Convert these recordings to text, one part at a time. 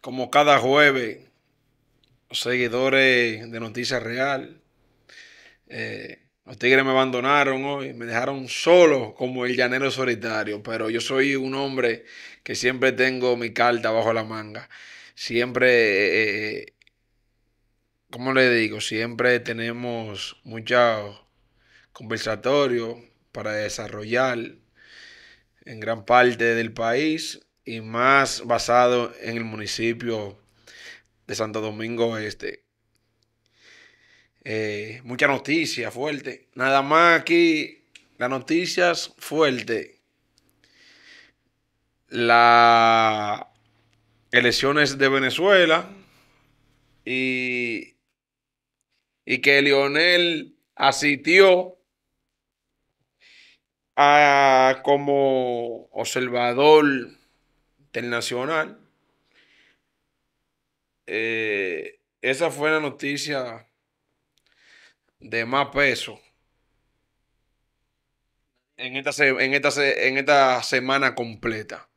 como cada jueves, seguidores de Noticias Real. Eh, los tigres me abandonaron hoy, me dejaron solo como el llanero solitario, pero yo soy un hombre que siempre tengo mi carta bajo la manga. Siempre, como eh, eh, ¿cómo le digo? Siempre tenemos muchos conversatorios para desarrollar en gran parte del país y más basado en el municipio de Santo Domingo Este. Eh, mucha noticia fuerte. Nada más aquí, las noticias fuerte. Las elecciones de Venezuela y, y que Lionel asistió a, como observador internacional eh, esa fue la noticia de más peso en esta, en en esta semana completa.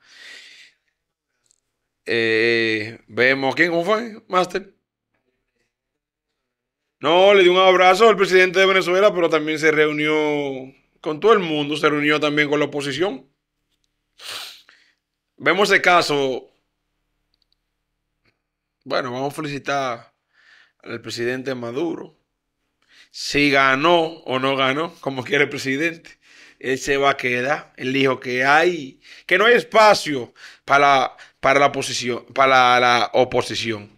Eh, vemos quién fue, Master. No, le dio un abrazo al presidente de Venezuela, pero también se reunió con todo el mundo, se reunió también con la oposición. Vemos el caso. Bueno, vamos a felicitar al presidente Maduro. Si ganó o no ganó, como quiere el presidente, él se va a quedar. Él dijo que hay, que no hay espacio para, para la oposición, para la oposición.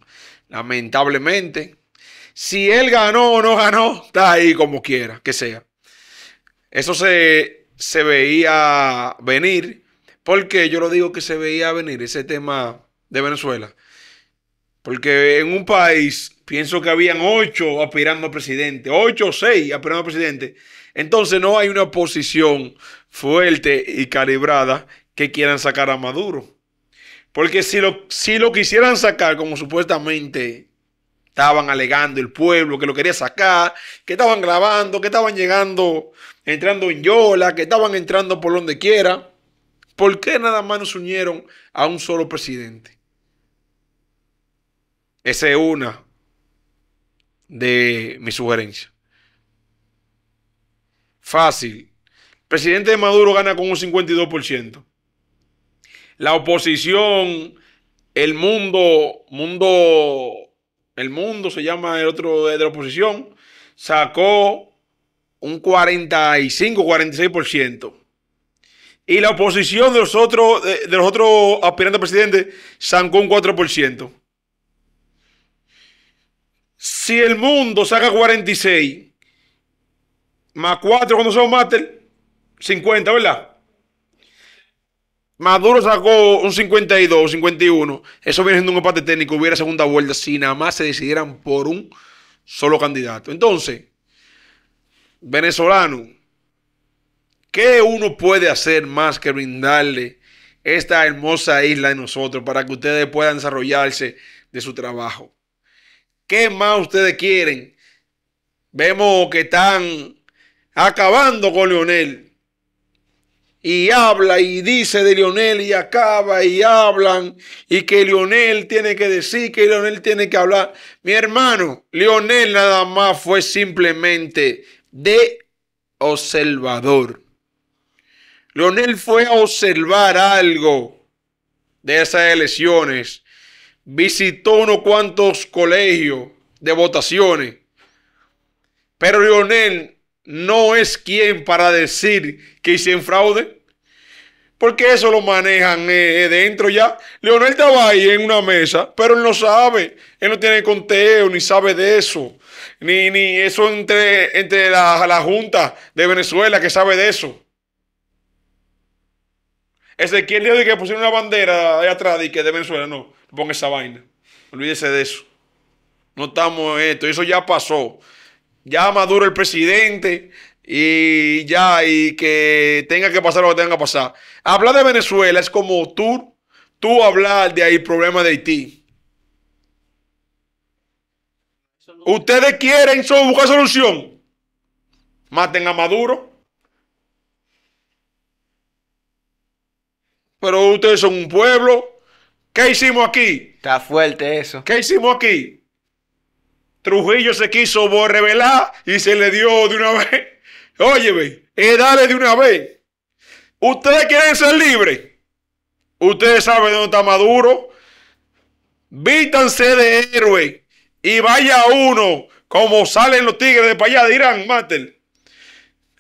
Lamentablemente, si él ganó o no ganó, está ahí como quiera, que sea. Eso se, se veía venir porque yo lo digo que se veía venir ese tema de Venezuela. Porque en un país, pienso que habían ocho aspirando a presidente, ocho o seis aspirando a presidente. Entonces no hay una posición fuerte y calibrada que quieran sacar a Maduro. Porque si lo, si lo quisieran sacar, como supuestamente estaban alegando el pueblo, que lo quería sacar, que estaban grabando, que estaban llegando, entrando en Yola, que estaban entrando por donde quiera, ¿Por qué nada más nos unieron a un solo presidente? Esa es una de mis sugerencias. Fácil. El presidente de Maduro gana con un 52%. La oposición, el mundo, mundo, el mundo se llama el otro de, de la oposición, sacó un 45, 46%. Y la oposición de los otros, de, los otros aspirantes a presidente sacó un 4%. Si el mundo saca 46 más 4 cuando somos máster, 50, ¿verdad? Maduro sacó un 52, 51. Eso viene siendo un empate técnico. Hubiera segunda vuelta si nada más se decidieran por un solo candidato. Entonces, venezolano, ¿Qué uno puede hacer más que brindarle esta hermosa isla de nosotros para que ustedes puedan desarrollarse de su trabajo? ¿Qué más ustedes quieren? Vemos que están acabando con Lionel. Y habla y dice de Lionel y acaba y hablan y que Lionel tiene que decir, que Lionel tiene que hablar. Mi hermano, Lionel nada más fue simplemente de observador. Leonel fue a observar algo de esas elecciones. Visitó unos cuantos colegios de votaciones. Pero Leonel no es quien para decir que hicieron fraude. Porque eso lo manejan eh, dentro ya. Leonel estaba ahí en una mesa, pero él no sabe. Él no tiene conteo, ni sabe de eso. Ni, ni eso entre, entre la Junta de Venezuela que sabe de eso. Ese quien dijo que pusieron una bandera ahí atrás y que de Venezuela, no, ponga esa vaina. Olvídese de eso. No estamos en esto, eso ya pasó. Ya Maduro el presidente y ya, y que tenga que pasar lo que tenga que pasar. habla de Venezuela es como tú, tú hablar de ahí problema de Haití. Ustedes quieren buscar solución. Maten a Maduro. Pero ustedes son un pueblo. ¿Qué hicimos aquí? Está fuerte eso. ¿Qué hicimos aquí? Trujillo se quiso revelar y se le dio de una vez. Óyeme, es darle de una vez. Ustedes quieren ser libres. Ustedes saben dónde está Maduro. Vítanse de héroe y vaya uno como salen los tigres de para allá de Irán, mátenlo.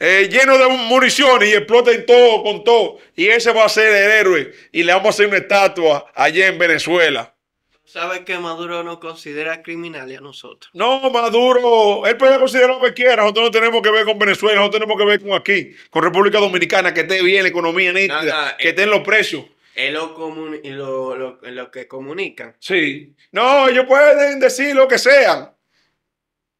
Eh, lleno de municiones y exploten todo con todo. Y ese va a ser el héroe. Y le vamos a hacer una estatua allá en Venezuela. sabes que Maduro no considera criminales a nosotros? No, Maduro, él puede considerar lo que quiera. Nosotros no tenemos que ver con Venezuela, nosotros tenemos que ver con aquí, con República Dominicana, que esté bien la economía nítida, no, que eh, estén los precios. Es lo, lo, lo, lo, que comunican. Sí. No, ellos pueden decir lo que sean.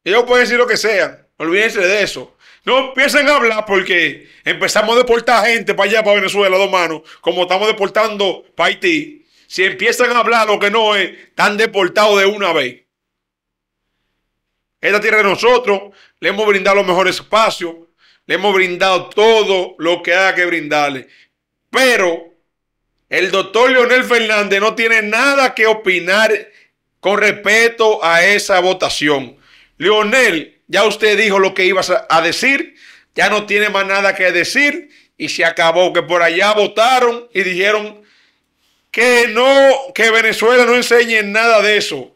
Ellos pueden decir lo que sean. Olvídense de eso. No empiecen a hablar porque empezamos a deportar gente para allá, para Venezuela, dos manos, como estamos deportando para Haití. Si empiezan a hablar lo que no es, están deportados de una vez. Esta tierra de nosotros, le hemos brindado los mejores espacios, le hemos brindado todo lo que haya que brindarle. Pero el doctor Leonel Fernández no tiene nada que opinar con respecto a esa votación. Leonel, ya usted dijo lo que iba a decir, ya no tiene más nada que decir y se acabó, que por allá votaron y dijeron que no, que Venezuela no enseñe nada de eso.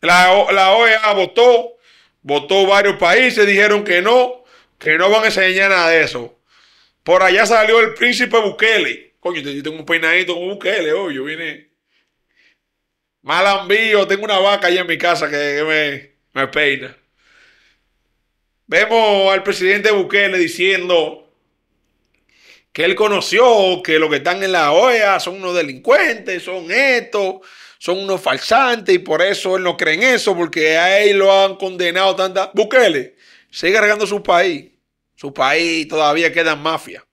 La, OEA e votó, votó varios países, dijeron que no, que no van a enseñar nada de eso. Por allá salió el príncipe Bukele. Coño, yo tengo un peinadito con Bukele, hoy oh, yo vine malambío, tengo una vaca allá en mi casa que, me peina. Vemos al presidente Bukele diciendo que él conoció que los que están en la OEA son unos delincuentes, son estos, son unos falsantes y por eso él no cree en eso, porque a él lo han condenado tanta Bukele, sigue regando su país. Su país todavía en mafia.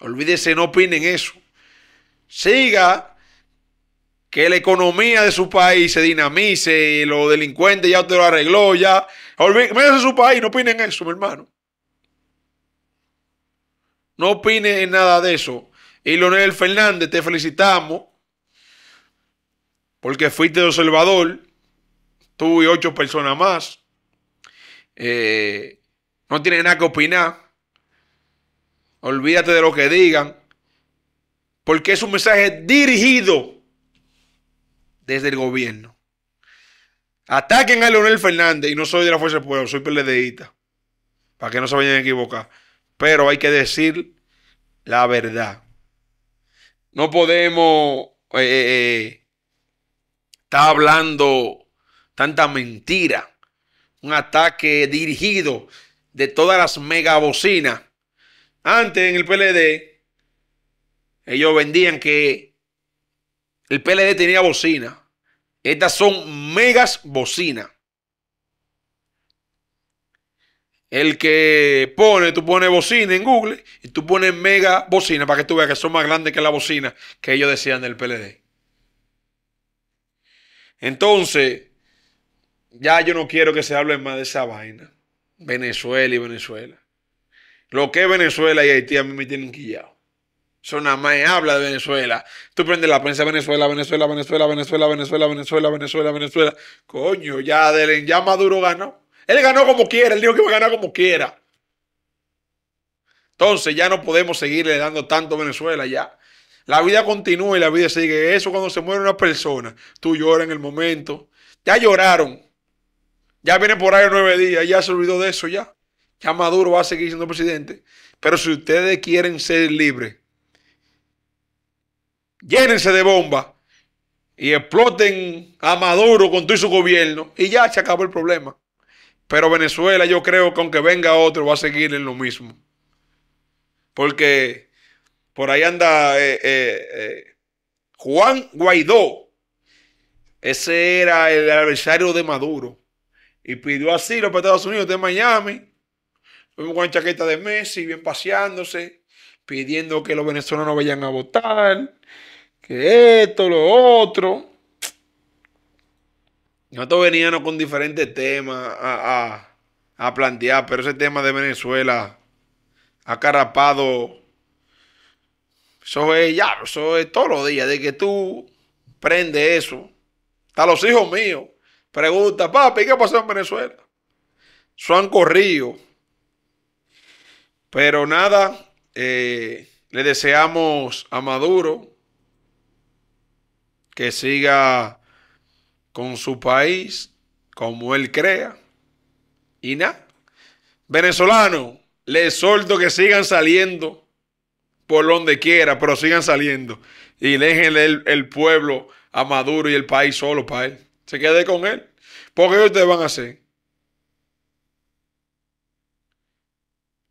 Olvídese, no opinen eso. Siga que la economía de su país se dinamice, y los delincuentes ya usted lo arregló, ya. de su país, no opinen eso, mi hermano. No opinen en nada de eso. Y Leonel Fernández, te felicitamos porque fuiste de observador, tú y ocho personas más. Eh, no tienes nada que opinar. Olvídate de lo que digan. Porque es un mensaje dirigido desde el gobierno. Ataquen a Leonel Fernández, y no soy de la Fuerza del Pueblo, soy PLDista, para que no se vayan a equivocar. Pero hay que decir la verdad. No podemos eh, eh, eh, estar hablando tanta mentira. Un ataque dirigido de todas las megabocinas. Antes en el PLD, ellos vendían que el PLD tenía bocina. Estas son megas bocinas. El que pone, tú pones bocina en Google y tú pones mega bocina para que tú veas que son más grandes que la bocina que ellos decían del PLD. Entonces, ya yo no quiero que se hable más de esa vaina. Venezuela y Venezuela. Lo que es Venezuela y Haití a mí me tienen quillado. Eso nada más habla de Venezuela. Tú prendes la prensa Venezuela, Venezuela, Venezuela, Venezuela, Venezuela, Venezuela, Venezuela, Venezuela. Coño, ya, ya Maduro ganó. Él ganó como quiera, él dijo que iba a ganar como quiera. Entonces ya no podemos seguirle dando tanto a Venezuela ya. La vida continúa y la vida sigue. Eso cuando se muere una persona, tú lloras en el momento. Ya lloraron. Ya viene por ahí nueve días, ya se olvidó de eso ya. Ya Maduro va a seguir siendo presidente. Pero si ustedes quieren ser libres, llénense de bombas y exploten a Maduro con todo su gobierno y ya se acabó el problema. Pero Venezuela yo creo que aunque venga otro va a seguir en lo mismo. Porque por ahí anda eh, eh, eh, Juan Guaidó. Ese era el adversario de Maduro. Y pidió asilo para Estados Unidos de Miami. Con chaqueta de Messi, bien paseándose, pidiendo que los venezolanos vayan a votar que esto, lo otro. Nosotros veníamos con diferentes temas a, a, plantear, pero ese tema de Venezuela acarapado. Eso es ya, eso es todos los días. De que tú prende eso. Hasta los hijos míos. Pregunta, papi, ¿qué pasó en Venezuela? Eso han corrido. Pero nada, eh, le deseamos a Maduro que siga con su país como él crea. Y nada, venezolano, le solto que sigan saliendo por donde quiera, pero sigan saliendo. Y déjenle el, pueblo a Maduro y el país solo para él. Se quede con él. Porque ustedes te van a hacer.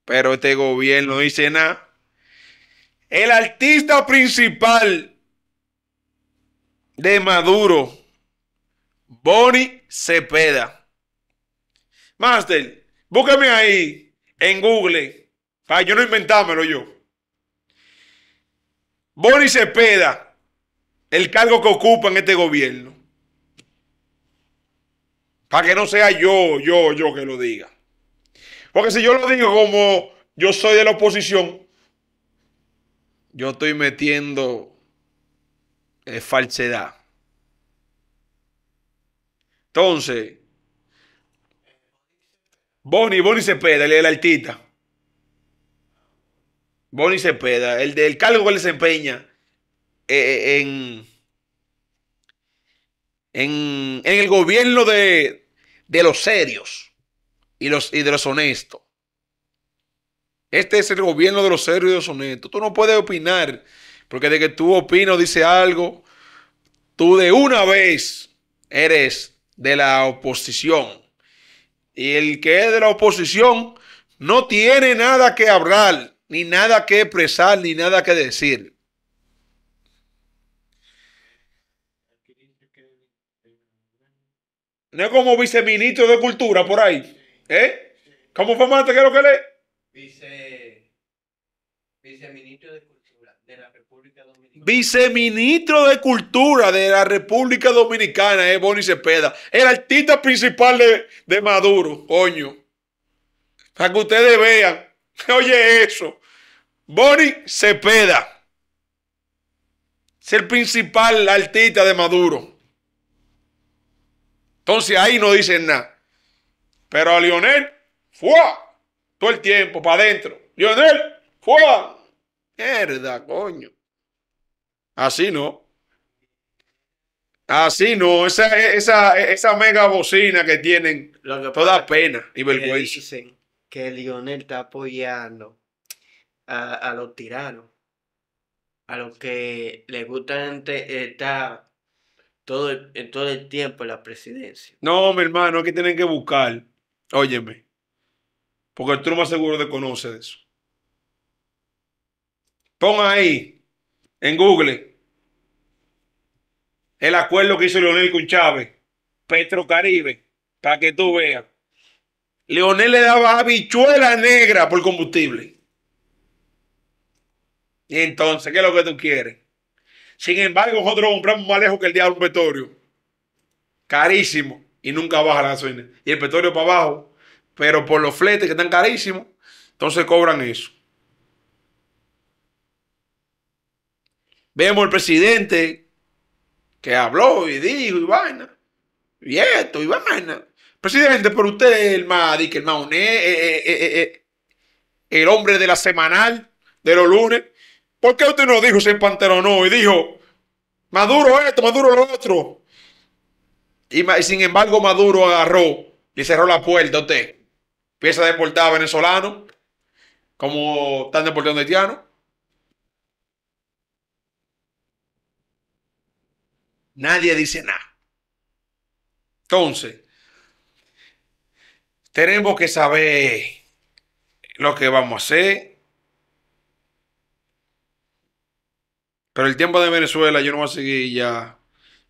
Pero este gobierno dice nada. El artista principal de Maduro, Bonnie Cepeda. Master, búscame ahí en Google, para yo no inventármelo yo. Bonnie Cepeda, el cargo que ocupa en este gobierno. Para que no sea yo, yo, yo que lo diga. Porque si yo lo digo como yo soy de la oposición, yo estoy metiendo es falsedad. Entonces, Bonnie, Bonnie Cepeda, el, el artista. Bonnie Cepeda, el del cargo que él desempeña eh, eh, en, en, en el gobierno de, de, los serios y, los, y de los honestos. Este es el gobierno de los serios y de los honestos. Tú no puedes opinar porque de que tú opinas, dice algo, tú de una vez eres de la oposición. Y el que es de la oposición no tiene nada que hablar, ni nada que expresar, ni nada que decir. No es como viceministro de cultura por ahí. ¿Eh? ¿Cómo fue más? te quiero lo que le? Vice, viceministro de cultura viceministro de Cultura de la República Dominicana es Bonnie Cepeda, el artista principal de, Maduro, coño. Para que ustedes vean, oye eso, Bonnie Cepeda es el principal artista de Maduro. Entonces ahí no dicen nada. Pero a Lionel, ¡fua! Todo el tiempo, para adentro. Lionel, ¡fua! Mierda, coño. Así no. Así no. Esa, esa, esa mega bocina que tienen, toda pena y vergüenza. Dicen que Lionel está apoyando a, los tiranos, a los que les gusta estar todo el, todo el tiempo en la presidencia. No, mi hermano, aquí tienen que buscar. Óyeme. Porque tú más seguro de conocer eso. Pon ahí en Google el acuerdo que hizo Leonel con Chávez, Caribe, para que tú veas. Leonel le daba habichuela negra por combustible. Y entonces, ¿qué es lo que tú quieres? Sin embargo, nosotros compramos más lejos que el diablo un petróleo. Carísimo. Y nunca baja la gasolina. Y el petróleo para abajo. Pero por los fletes que están carísimos, entonces cobran eso. Vemos el presidente que habló y dijo y vaina. Y esto y vaina. Presidente, pero usted el más, el más eh, eh, eh, el hombre de la semanal, de los lunes. ¿Por qué usted no dijo se no? Y dijo, Maduro esto, Maduro lo otro. Y, sin embargo, Maduro agarró y cerró la puerta a usted. Empieza a deportar a venezolanos, como están deportando haitianos. Nadie dice nada. Entonces, tenemos que saber lo que vamos a hacer. Pero el tiempo de Venezuela, yo no voy a seguir ya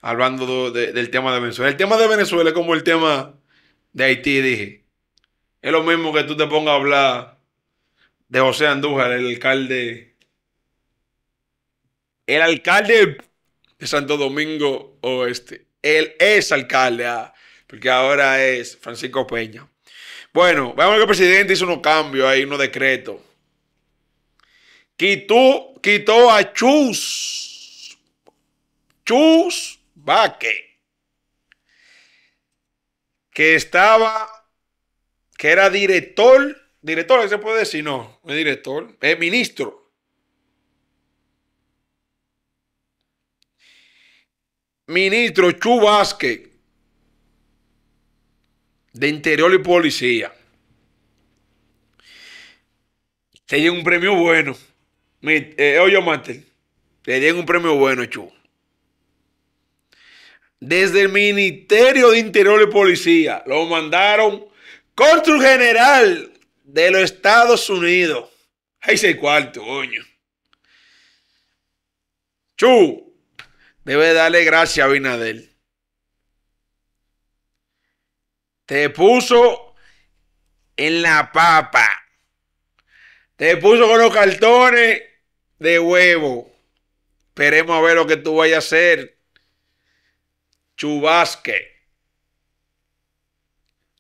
hablando del tema de Venezuela. El tema de Venezuela es como el tema de Haití, dije. Es lo mismo que tú te pongas a hablar de José Andújar, el alcalde. El alcalde de Santo Domingo Oeste. Él es alcalde, ah, porque ahora es Francisco Peña. Bueno, ver que el presidente hizo unos cambios ahí, unos decretos. Quitó, quitó a Chus. Chus Baque Que estaba, que era director, director, se puede decir, no, no es director, es ministro ministro Chu Vázquez de Interior y Policía. Te dieron un premio bueno. Eh, oye, Mate, te dieron un premio bueno, Chu. Desde el Ministerio de Interior y Policía lo mandaron el general de los Estados Unidos. Ahí se cuarto, coño. Chu, Debe darle gracias a Binader. Te puso en la papa. Te puso con los cartones de huevo. Esperemos a ver lo que tú vayas a hacer. Chubasque.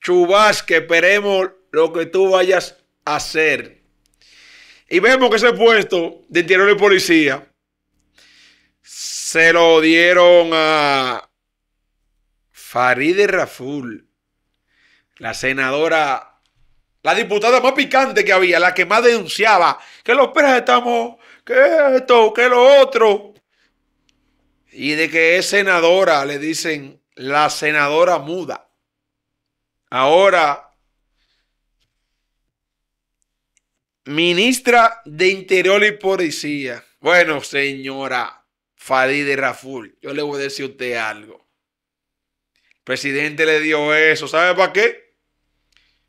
Chubasque, esperemos lo que tú vayas a hacer. Y vemos que ese puesto de interior y policía se lo dieron a Faride Raful, la senadora, la diputada más picante que había, la que más denunciaba que los préstamos, que esto, que lo otro. Y de que es senadora, le dicen la senadora muda. Ahora, ministra de Interior y Policía. Bueno, señora, Faride Raful, yo le voy a decir a usted algo. El presidente le dio eso, ¿sabe para qué?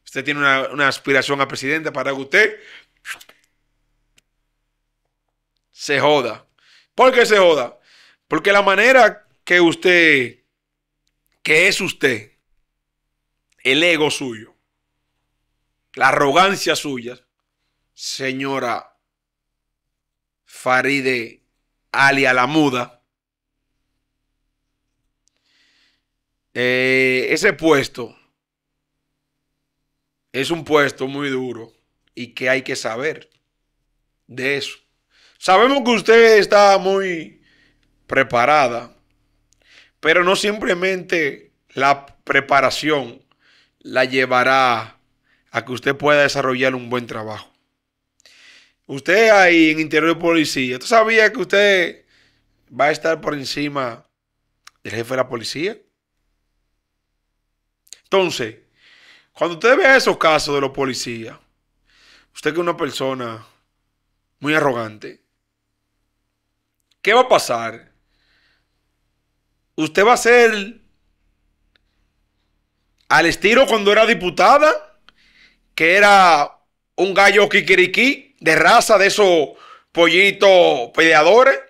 Usted tiene una, aspiración a presidente para que usted se joda. ¿Por qué se joda? Porque la manera que usted, que es usted, el ego suyo, la arrogancia suya, señora Faride alia la muda. Eh, ese puesto es un puesto muy duro y que hay que saber de eso. Sabemos que usted está muy preparada, pero no simplemente la preparación la llevará a que usted pueda desarrollar un buen trabajo. Usted ahí en interior de policía, ¿usted sabía que usted va a estar por encima del jefe de la policía? Entonces, cuando usted ve esos casos de los policías, usted que es una persona muy arrogante, ¿qué va a pasar? Usted va a ser al estilo cuando era diputada, que era un gallo kikiriki de raza de esos pollitos peleadores?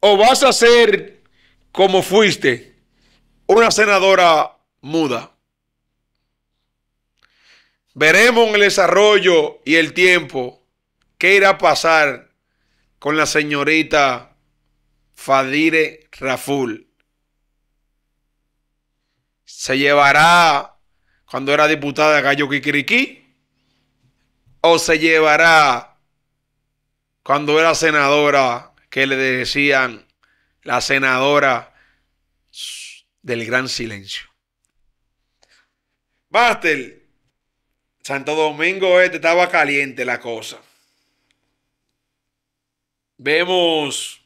¿O vas a ser como fuiste, una senadora muda? Veremos el desarrollo y el tiempo qué irá a pasar con la señorita Fadire Raful. Se llevará cuando era diputada Gallo Quiquiriquí o se llevará cuando era senadora que le decían la senadora del gran silencio. Bastel, Santo Domingo este estaba caliente la cosa. Vemos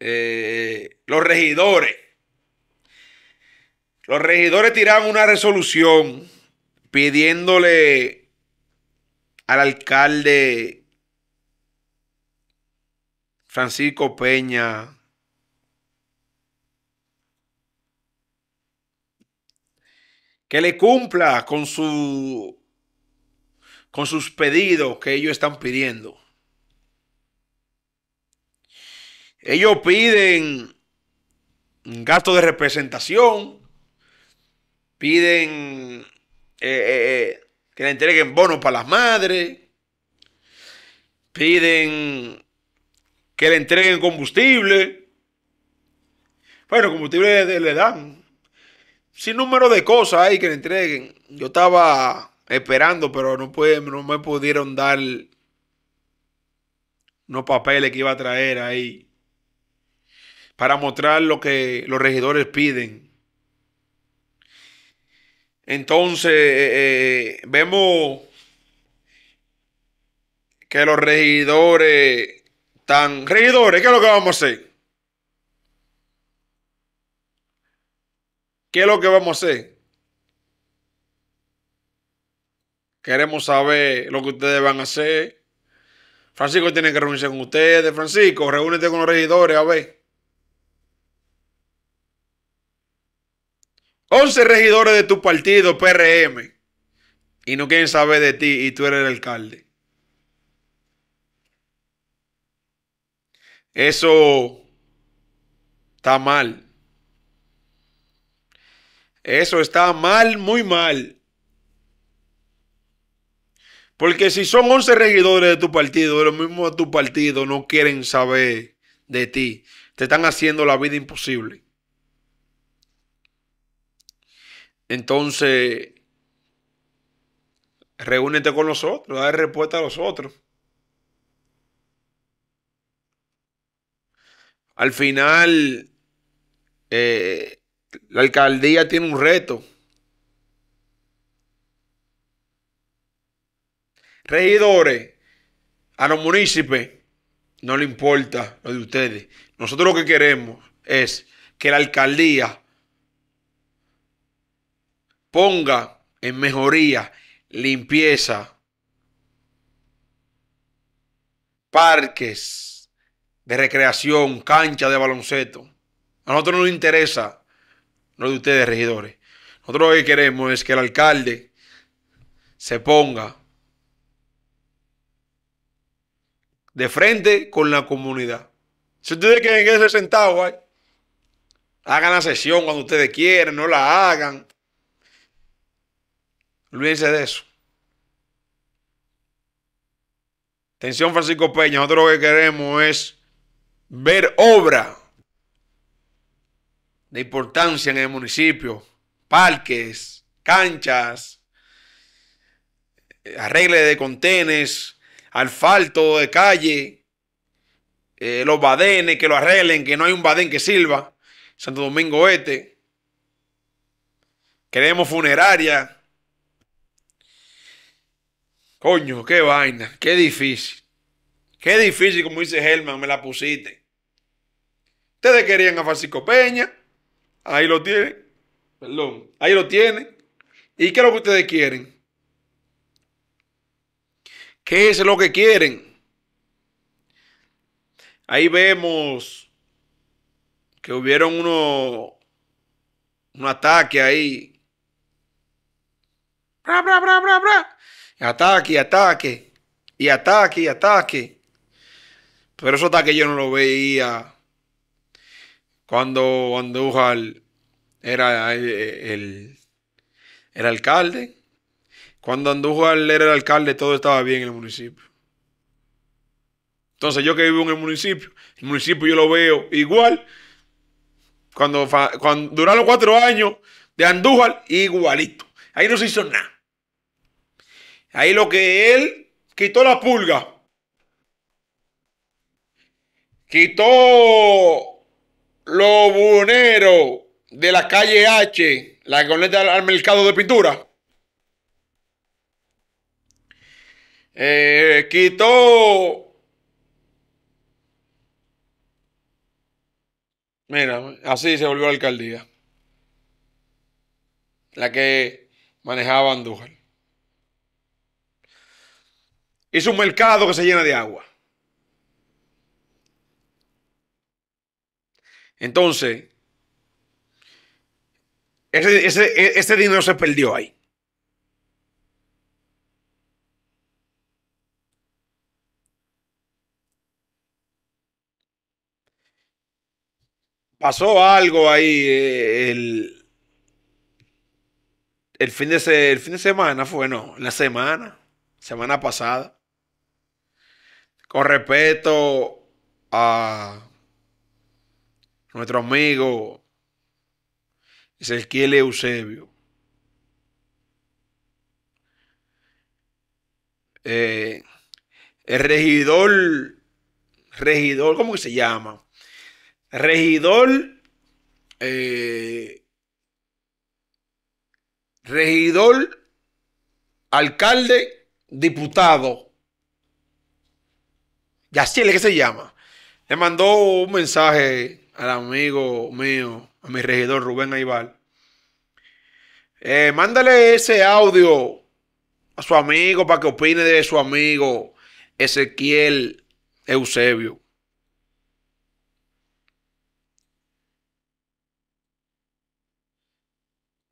eh, los regidores. Los regidores tiraron una resolución pidiéndole al alcalde Francisco Peña que le cumpla con su con sus pedidos que ellos están pidiendo. Ellos piden un gasto de representación, piden eh, eh, eh, que le entreguen bonos para las madres, piden que le entreguen combustible. Bueno, combustible le, dan. Sin número de cosas ahí que le entreguen. Yo estaba esperando, pero no, no me pudieron dar unos papeles que iba a traer ahí para mostrar lo que los regidores piden entonces, eh, eh, vemos que los regidores están Regidores, ¿qué es lo que vamos a hacer? ¿Qué es lo que vamos a hacer? Queremos saber lo que ustedes van a hacer. Francisco tiene que reunirse con ustedes. Francisco, reúnete con los regidores, a ver. 11 regidores de tu partido, PRM, y no quieren saber de ti y tú eres el alcalde. Eso está mal. Eso está mal, muy mal. Porque si son 11 regidores de tu partido, de lo mismo de tu partido, no quieren saber de ti. Te están haciendo la vida imposible. Entonces, reúnete con los otros, dale respuesta a los otros. Al final, eh, la alcaldía tiene un reto. Regidores, a los municipios, no le importa lo de ustedes. Nosotros lo que queremos es que la alcaldía ponga en mejoría, limpieza, parques de recreación, cancha de baloncesto. A nosotros no nos interesa no de ustedes, regidores. Nosotros lo que queremos es que el alcalde se ponga de frente con la comunidad. Si ustedes quieren quedarse sentados, hagan la sesión cuando ustedes quieran, no la hagan. Olvídense de eso. Atención Francisco Peña, nosotros lo que queremos es ver obra de importancia en el municipio, parques, canchas, arregle de contenes, asfalto de calle, eh, los badenes que lo arreglen, que no hay un baden que sirva, Santo Domingo Este. Queremos funeraria, Coño, qué vaina, qué difícil. Qué difícil, como dice Germán, me la pusiste. Ustedes querían a Francisco Peña. Ahí lo tienen. Perdón, ahí lo tienen. ¿Y qué es lo que ustedes quieren? ¿Qué es lo que quieren? Ahí vemos que hubieron uno, un ataque ahí. Bra, bra, bra, bra, bra. Ataque, ataque. Y ataque, y ataque. Pero eso ataques yo no lo veía cuando Andújar era el, alcalde. Cuando Andújar era el alcalde, todo estaba bien en el municipio. Entonces, yo que vivo en el municipio, el municipio yo lo veo igual. Cuando, cuando duraron cuatro años de Andújar, igualito. Ahí no se hizo nada. Ahí lo que él quitó la pulga. Quitó los buneros de la calle H, la conecta al mercado de pintura. Eh, quitó. Mira, así se volvió la alcaldía. La que manejaba Andújar. Es un mercado que se llena de agua. Entonces, ese, e, dinero se perdió ahí. pasó algo ahí eh, el, fin de, el fin de semana, fue no, la semana, semana pasada con respeto a nuestro amigo Ezequiel Eusebio. Eh, el regidor, regidor, ¿cómo que se llama? Regidor, eh, regidor, alcalde, diputado Yaciel, ¿qué se llama? Le mandó un mensaje al amigo mío, a mi regidor Rubén Aibal. Eh, mándale ese audio a su amigo para que opine de su amigo Ezequiel Eusebio.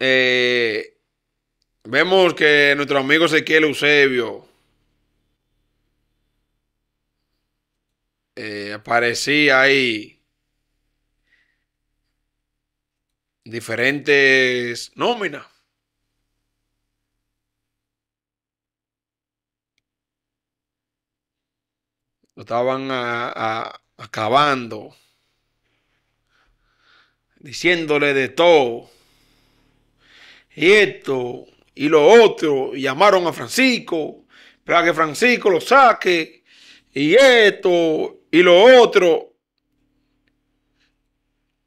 Eh, vemos que nuestro amigo Ezequiel Eusebio Eh, aparecía ahí diferentes nóminas. Lo estaban acabando, diciéndole de todo. Y esto, y lo otro, llamaron a Francisco, para que Francisco lo saque, y esto, y lo otro,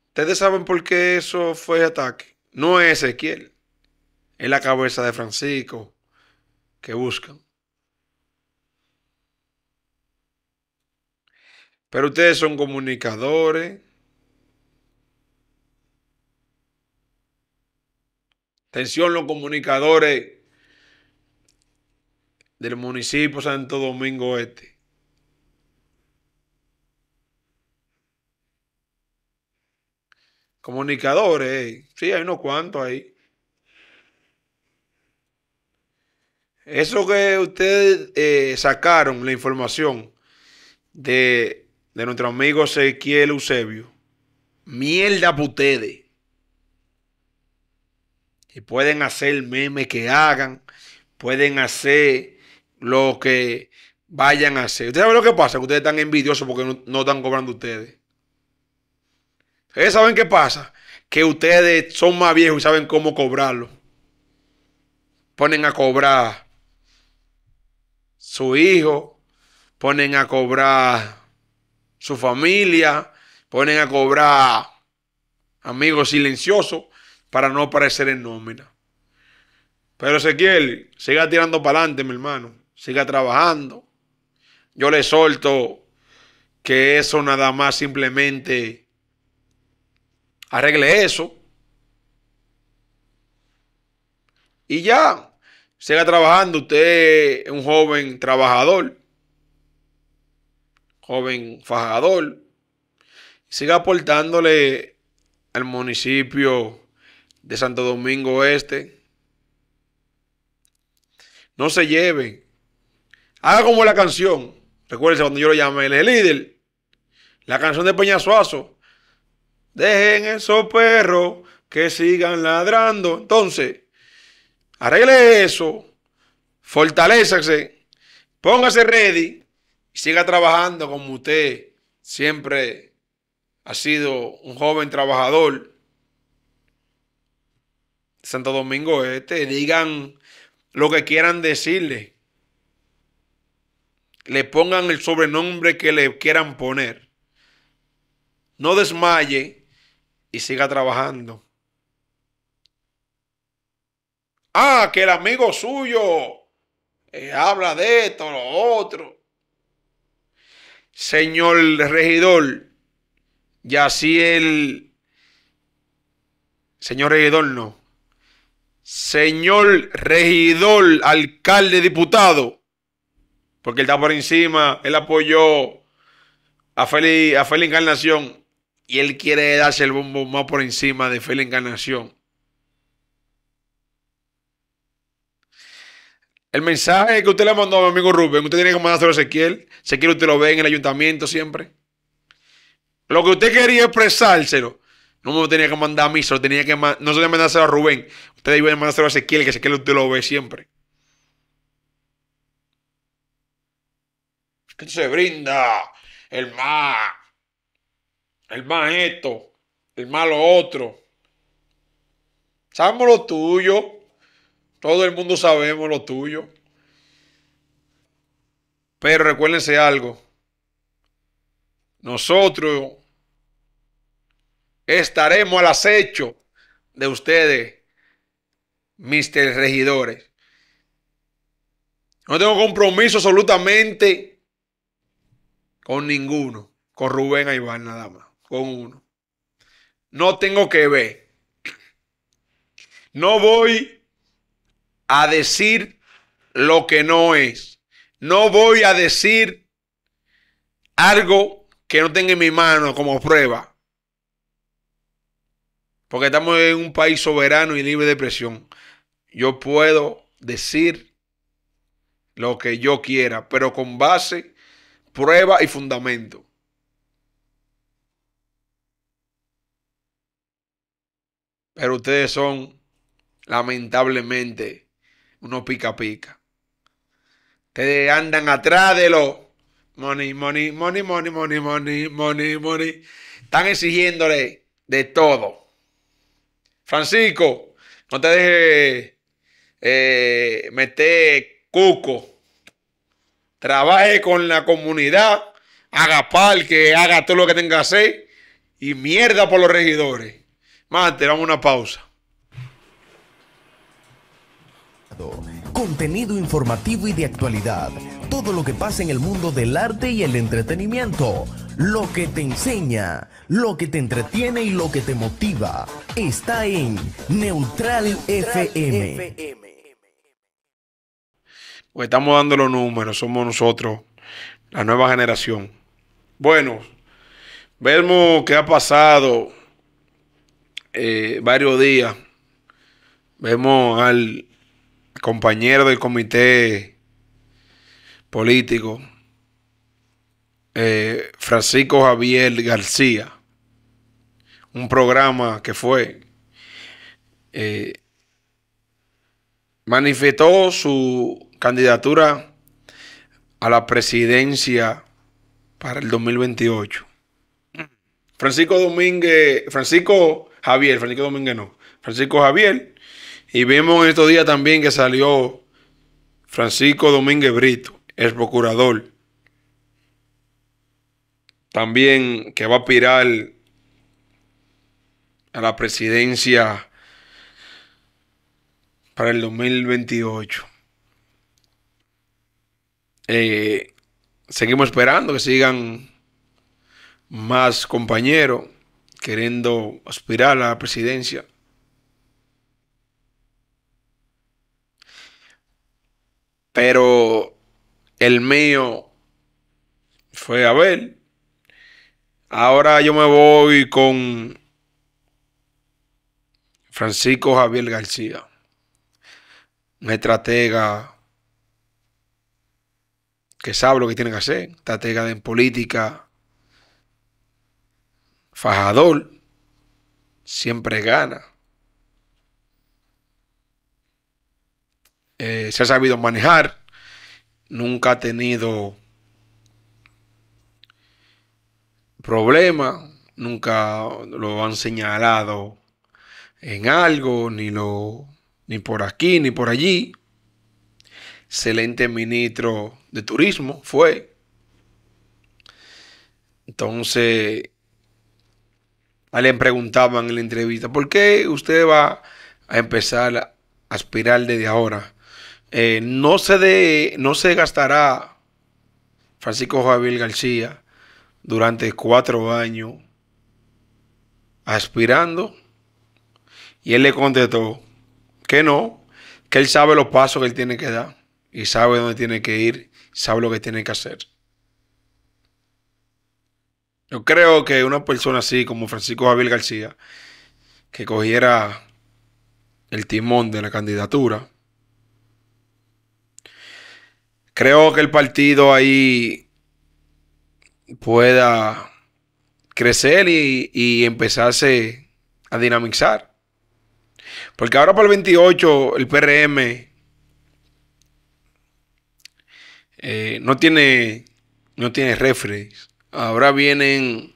ustedes saben por qué eso fue ataque. No es Ezequiel, es la cabeza de Francisco que buscan. Pero ustedes son comunicadores. Atención los comunicadores del municipio Santo Domingo Este. Comunicadores, sí, hay unos cuantos ahí. Eso que ustedes eh, sacaron, la información de, nuestro amigo Ezequiel Eusebio, mierda para ustedes. Y pueden hacer el meme que hagan, pueden hacer lo que vayan a hacer. Ustedes saben lo que pasa, que ustedes están envidiosos porque no, no están cobrando ustedes saben qué pasa, que ustedes son más viejos y saben cómo cobrarlo. Ponen a cobrar su hijo, ponen a cobrar su familia, ponen a cobrar amigos silenciosos para no aparecer en nómina. Pero Ezequiel, siga tirando para adelante, mi hermano. Siga trabajando. Yo le solto que eso nada más simplemente arregle eso. Y ya, siga trabajando. Usted es un joven trabajador, joven fajador. Siga aportándole al municipio de Santo Domingo Este. No se lleve, Haga como la canción. recuerde cuando yo lo llamé, el líder. La canción de Peña Dejen esos perros que sigan ladrando. Entonces, arregle eso, fortalézase, póngase ready y siga trabajando como usted siempre ha sido un joven trabajador. Santo Domingo Este, digan lo que quieran decirle. Le pongan el sobrenombre que le quieran poner. No desmaye y siga trabajando. Ah, que el amigo suyo eh, habla de esto, lo otro. Señor regidor, y así el... Señor regidor, no. Señor regidor, alcalde, diputado, porque él está por encima, él apoyó a Félix, a Feli Encarnación y él quiere darse el bombo más por encima de fe la encarnación. El mensaje que usted le mandó a mi amigo Rubén, usted tiene que mandárselo a Ezequiel. Ezequiel usted lo ve en el ayuntamiento siempre. Lo que usted quería expresárselo, no me lo tenía que mandar a mí, se lo tenía que no se mandárselo a Rubén. Usted debe mandárselo a Ezequiel, que Ezequiel usted lo ve siempre. Que se brinda el más el más esto, el malo otro. Sabemos lo tuyo. Todo el mundo sabemos lo tuyo. Pero recuérdense algo. Nosotros estaremos al acecho de ustedes, mister regidores. No tengo compromiso absolutamente con ninguno, con Rubén Aybar nada más con uno. No tengo que ver. No voy a decir lo que no es. No voy a decir algo que no tenga en mi mano como prueba. Porque estamos en un país soberano y libre de presión. Yo puedo decir lo que yo quiera, pero con base, prueba y fundamento. Pero ustedes son, lamentablemente, unos pica pica. Ustedes andan atrás de los money, money, money, money, money, money, money, money. Están exigiéndole de todo. Francisco, no te deje eh, meter cuco. Trabaje con la comunidad, haga que haga todo lo que tenga que hacer y mierda por los regidores. Más, damos una pausa. Contenido informativo y de actualidad. Todo lo que pasa en el mundo del arte y el entretenimiento. Lo que te enseña, lo que te entretiene y lo que te motiva. Está en Neutral, FM. Pues estamos dando los números, somos nosotros, la nueva generación. Bueno, vemos qué ha pasado eh, varios días, vemos al compañero del comité político, eh, Francisco Javier García, un programa que fue, eh, manifestó su candidatura a la presidencia para el 2028. Francisco Domínguez, Francisco Javier, Francisco Domínguez no, Francisco Javier. Y vemos en estos días también que salió Francisco Domínguez Brito, el procurador. También que va a aspirar a la presidencia para el 2028. Eh, seguimos esperando que sigan más compañeros queriendo aspirar a la presidencia. Pero el mío fue Abel. Ahora yo me voy con Francisco Javier García, un estratega que sabe lo que tiene que hacer, estratega en política fajador, siempre gana. Eh, se ha sabido manejar, nunca ha tenido problema, nunca lo han señalado en algo, ni lo ni por aquí, ni por allí. Excelente ministro de turismo fue. Entonces, a le preguntaban en la entrevista, ¿por qué usted va a empezar a aspirar desde ahora? Eh, no, se no se gastará Francisco Javier García durante cuatro años aspirando. Y él le contestó que no, que él sabe los pasos que él tiene que dar y sabe dónde tiene que ir, sabe lo que tiene que hacer. Yo creo que una persona así como Francisco Javier García, que cogiera el timón de la candidatura, creo que el partido ahí pueda crecer y, empezarse a dinamizar. Porque ahora para el 28 el PRM eh, no tiene no tiene Ahora vienen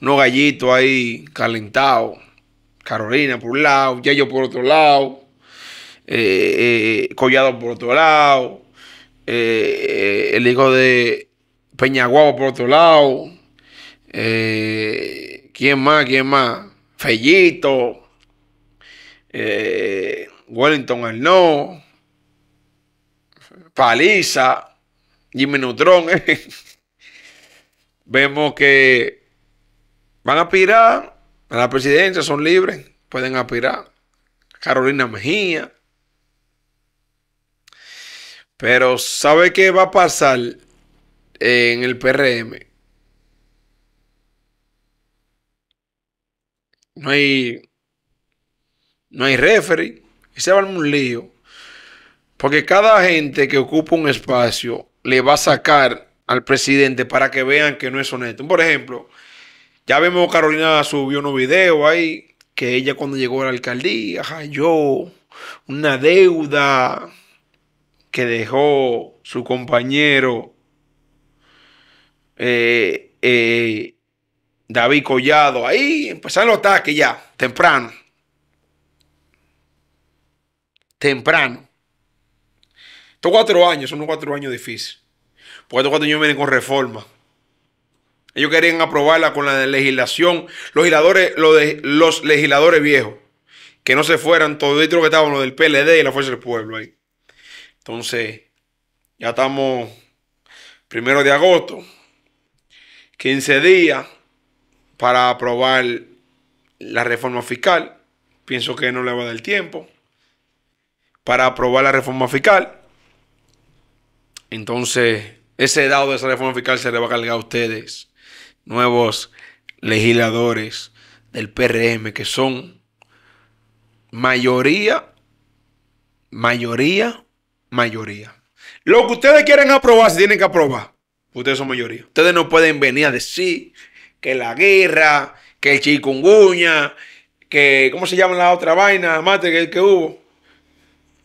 unos gallitos ahí calentados. Carolina por un lado, Yello por otro lado, eh, eh, Collado por otro lado, eh, el hijo de Peñaguabo por otro lado. ¿Quién más? ¿Quién más? Fellito. Wellington no Paliza. Jimmy Neutron. vemos que van a aspirar a la presidencia, son libres, pueden aspirar. Carolina Mejía. Pero ¿sabe qué va a pasar en el PRM? No hay, no hay referee. Y se va a un lío. Porque cada gente que ocupa un espacio le va a sacar al presidente para que vean que no es honesto. Por ejemplo, ya vemos Carolina subió unos videos ahí que ella cuando llegó a la alcaldía, yo una deuda que dejó su compañero eh, eh, David Collado. Ahí empezaron los ataques ya, temprano. Temprano. Estos cuatro años son unos cuatro años difíciles. Porque estos cuatro niños vienen con reforma. Ellos querían aprobarla con la legislación. Los legisladores, de, los legisladores viejos. Que no se fueran todos los que estaban los del PLD y la Fuerza del Pueblo ahí. Entonces, ya estamos primero de agosto. 15 días para aprobar la reforma fiscal. Pienso que no le va a dar tiempo para aprobar la reforma fiscal. Entonces, ese dado de esa reforma fiscal se le va a cargar a ustedes, nuevos legisladores del PRM, que son mayoría, mayoría, mayoría. Lo que ustedes quieren aprobar, se tienen que aprobar. Ustedes son mayoría. Ustedes no pueden venir a decir que la guerra, que el chikunguña, que, ¿cómo se llama la otra vaina, mate, que, que hubo?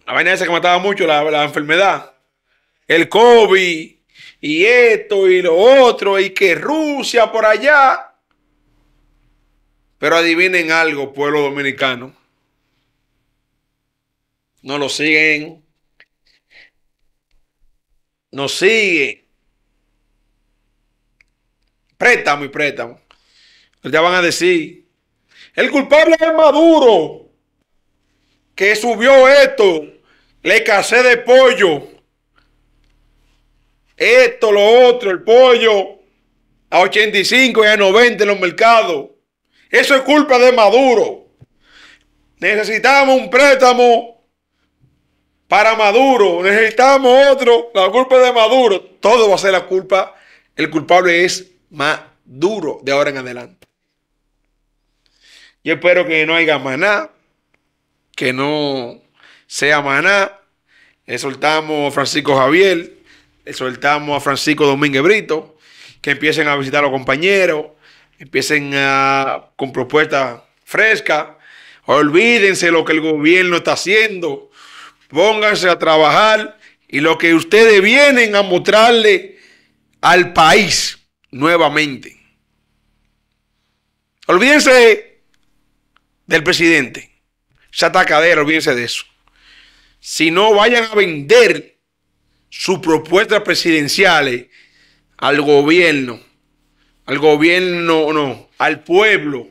La vaina esa que mataba mucho, la, la enfermedad. El COVID y esto y lo otro y que Rusia por allá. Pero adivinen algo, pueblo dominicano. No lo siguen. No sigue. Préstamo y préstamo. Ya van a decir, el culpable es Maduro, que subió esto, le casé de pollo, esto, lo otro, el pollo a 85 y a 90 en los mercados. Eso es culpa de Maduro. Necesitamos un préstamo para Maduro. Necesitamos otro. La culpa es de Maduro. Todo va a ser la culpa. El culpable es Maduro de ahora en adelante. Yo espero que no haya maná. Que no sea maná. Le soltamos Francisco Javier soltamos a Francisco Domínguez Brito, que empiecen a visitar a los compañeros, empiecen a, con propuestas frescas, olvídense lo que el gobierno está haciendo, pónganse a trabajar y lo que ustedes vienen a mostrarle al país nuevamente. Olvídense del presidente, esa tacadera, olvídense de eso. Si no, vayan a vender sus propuestas presidenciales al gobierno, al gobierno, no, al pueblo,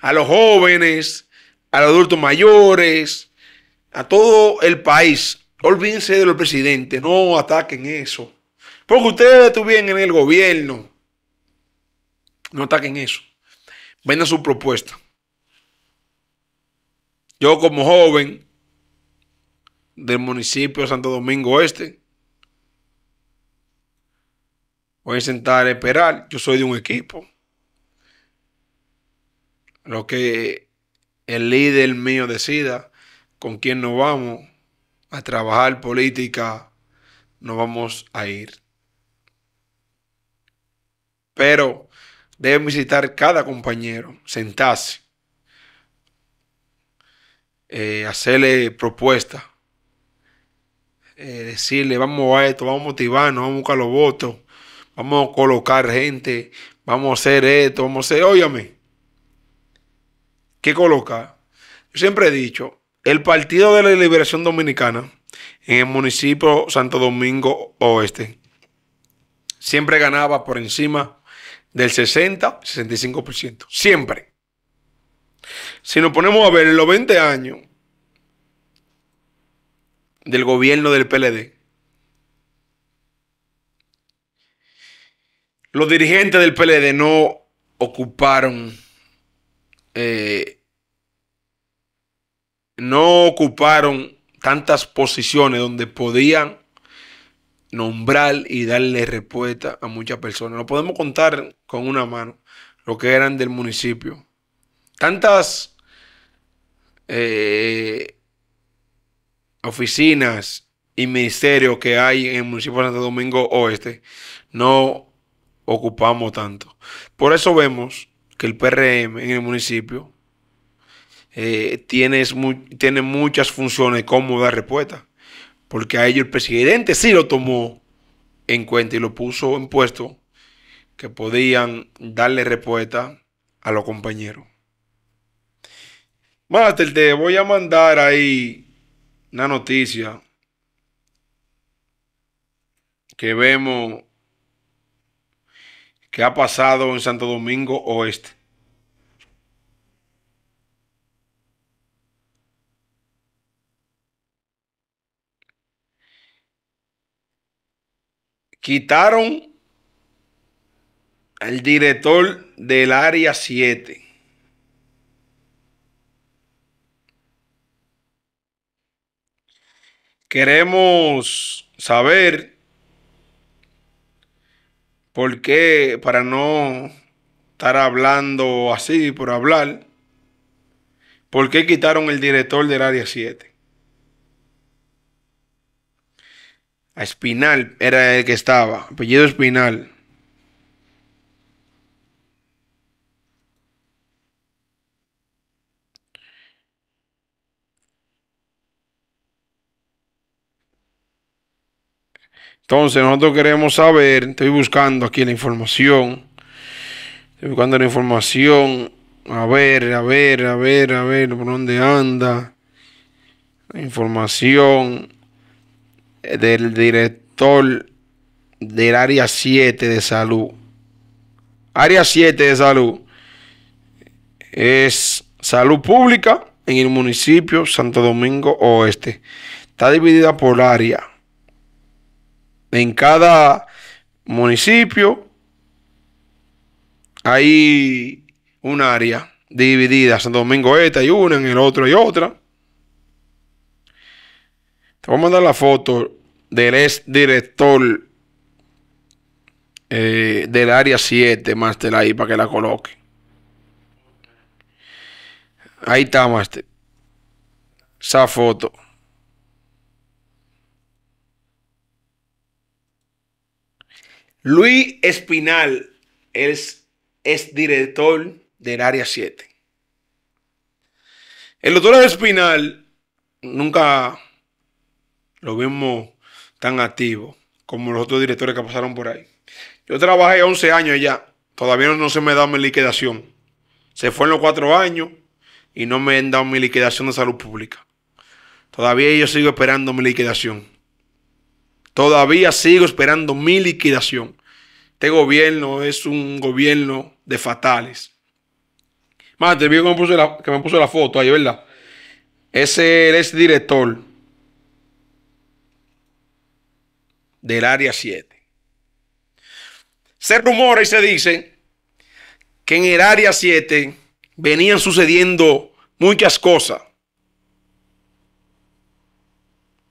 a los jóvenes, a los adultos mayores, a todo el país. Olvídense de los presidentes, no ataquen eso. Porque ustedes estuvieron en el gobierno. No ataquen eso. Venga su propuesta. Yo como joven del municipio de Santo Domingo Este, voy a sentar a esperar. Yo soy de un equipo. Lo que el líder mío decida con quién nos vamos a trabajar política, nos vamos a ir. Pero deben visitar cada compañero, sentarse, eh, hacerle propuestas, eh, decirle, vamos a esto, vamos a motivarnos, vamos a buscar los votos vamos a colocar gente, vamos a hacer esto, vamos a hacer, óyame, ¿qué coloca? Yo siempre he dicho, el Partido de la Liberación Dominicana en el municipio Santo Domingo Oeste siempre ganaba por encima del 60-65%, siempre. Si nos ponemos a ver los 20 años del gobierno del PLD, los dirigentes del PLD no ocuparon, eh, no ocuparon tantas posiciones donde podían nombrar y darle respuesta a muchas personas. No podemos contar con una mano, lo que eran del municipio. Tantas eh, oficinas y ministerios que hay en el municipio de Santo Domingo Oeste no ocupamos tanto. Por eso vemos que el PRM en el municipio eh, tiene, tiene muchas funciones como dar respuesta, porque a ello el presidente sí lo tomó en cuenta y lo puso en puesto que podían darle respuesta a los compañeros. Máster, te voy a mandar ahí una noticia que vemos que ha pasado en Santo Domingo Oeste. Quitaron al director del área 7. Queremos saber qué? para no estar hablando así por hablar, ¿por qué quitaron el director del área 7? A Espinal era el que estaba, apellido Espinal. Entonces nosotros queremos saber, estoy buscando aquí la información, estoy buscando la información, a ver, a ver, a ver, a ver, por dónde anda la información del director del área 7 de salud. Área 7 de salud es salud pública en el municipio Santo Domingo Oeste. Está dividida por área. En cada municipio hay un área dividida. San Domingo esta y una, en el otro hay otra. Te voy a mandar la foto del ex director eh, del área 7, máster, ahí para que la coloque. Ahí está, máster, Esa foto. Luis Espinal es, es director del Área 7. El doctor Espinal nunca lo vimos tan activo como los otros directores que pasaron por ahí. Yo trabajé 11 años ya todavía no se me ha dado mi liquidación. Se fue en los cuatro años y no me han dado mi liquidación de salud pública. Todavía yo sigo esperando mi liquidación. Todavía sigo esperando mi liquidación. Este gobierno es un gobierno de fatales. Más, te que me puso la, la foto ahí, ¿verdad? Ese es el director del Área 7. Se rumora y se dice que en el Área 7 venían sucediendo muchas cosas.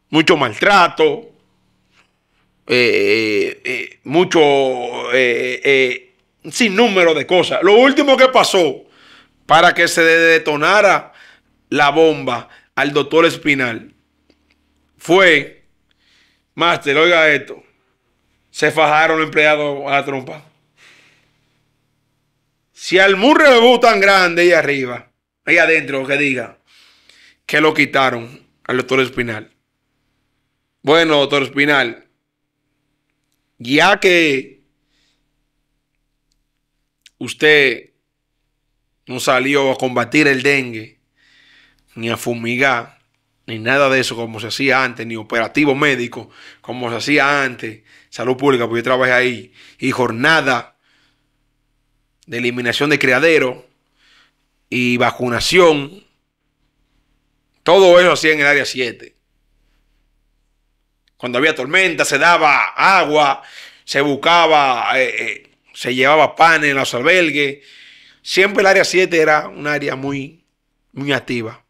Mucho maltrato, eh, eh, mucho eh, sin número de cosas. Lo último que pasó para que se detonara la bomba al doctor Espinal fue, master oiga esto, se fajaron los empleados a la trompa. Si al murre tan grande ahí arriba, ahí adentro, que diga, que lo quitaron al doctor Espinal. Bueno, doctor Espinal, ya que usted no salió a combatir el dengue, ni a fumigar, ni nada de eso como se hacía antes, ni operativo médico como se hacía antes, salud pública, porque yo trabajé ahí, y jornada de eliminación de criadero y vacunación, todo eso hacía en el área 7. Cuando había tormenta, se daba agua, se buscaba, eh, eh, se llevaba pan en los albergues. Siempre el área 7 era un área muy, muy activa.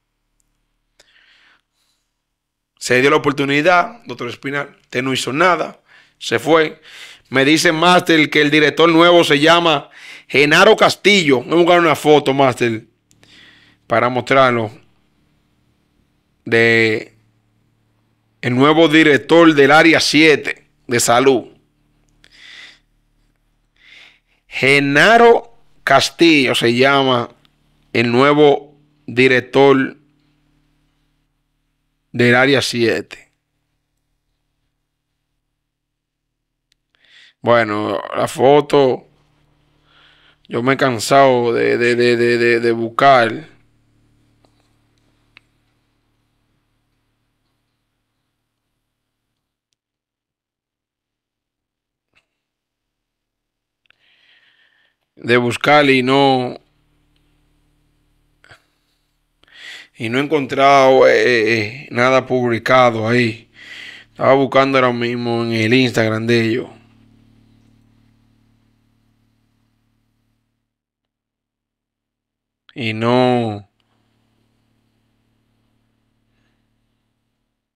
Se dio la oportunidad, doctor Espinal. Usted no hizo nada, se fue. Me dice Master que el director nuevo se llama Genaro Castillo. Voy a buscar una foto, Master, para mostrarlo. De el nuevo director del área 7 de salud, Genaro Castillo se llama el nuevo director del área 7. Bueno, la foto, yo me he cansado de, de, de, de buscar. de buscar y no y no he encontrado eh, eh, eh, nada publicado ahí. Estaba buscando ahora mismo en el Instagram de ellos. Y no.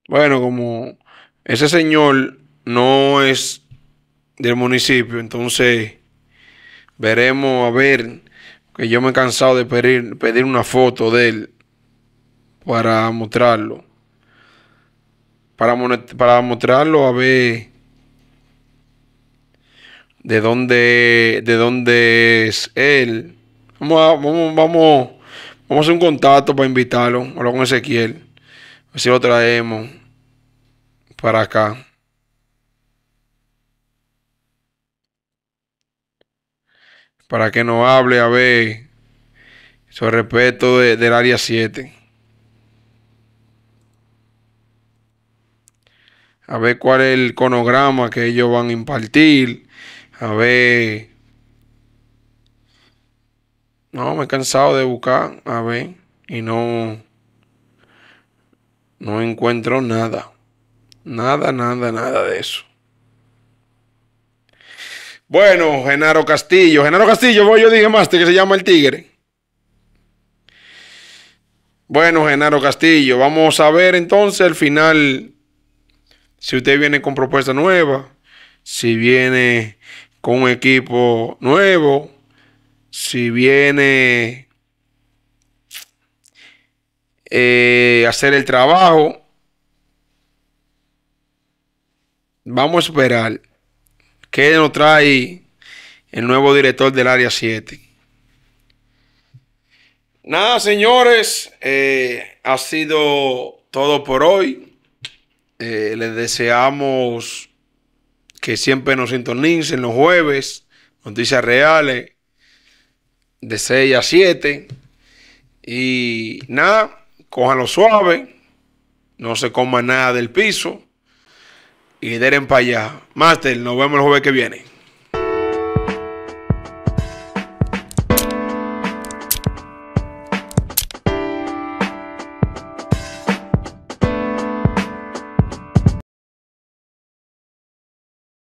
Bueno, como ese señor no es del municipio, entonces Veremos a ver, que yo me he cansado de pedir, pedir una foto de él para mostrarlo. Para, para mostrarlo a ver de dónde, de dónde es él. Vamos a, vamos, vamos, vamos a hacer un contacto para invitarlo. Hablar con Ezequiel. A ver si lo traemos para acá. para que nos hable a ver sobre respeto del área 7. A ver cuál es el cronograma que ellos van a impartir. A ver. No, me he cansado de buscar. A ver. Y no. No encuentro nada. Nada, nada, nada de eso. Bueno, Genaro Castillo. Genaro Castillo, voy yo dije más que se llama el Tigre. Bueno, Genaro Castillo, vamos a ver entonces el final. Si usted viene con propuesta nueva, si viene con un equipo nuevo, si viene eh, hacer el trabajo. Vamos a esperar. Que nos trae el nuevo director del Área 7? Nada, señores, eh, ha sido todo por hoy. Eh, les deseamos que siempre nos sintonicen los jueves, noticias reales, de 6 a 7. Y nada, lo suave, no se coma nada del piso y deren para allá. Master, nos vemos el jueves que viene.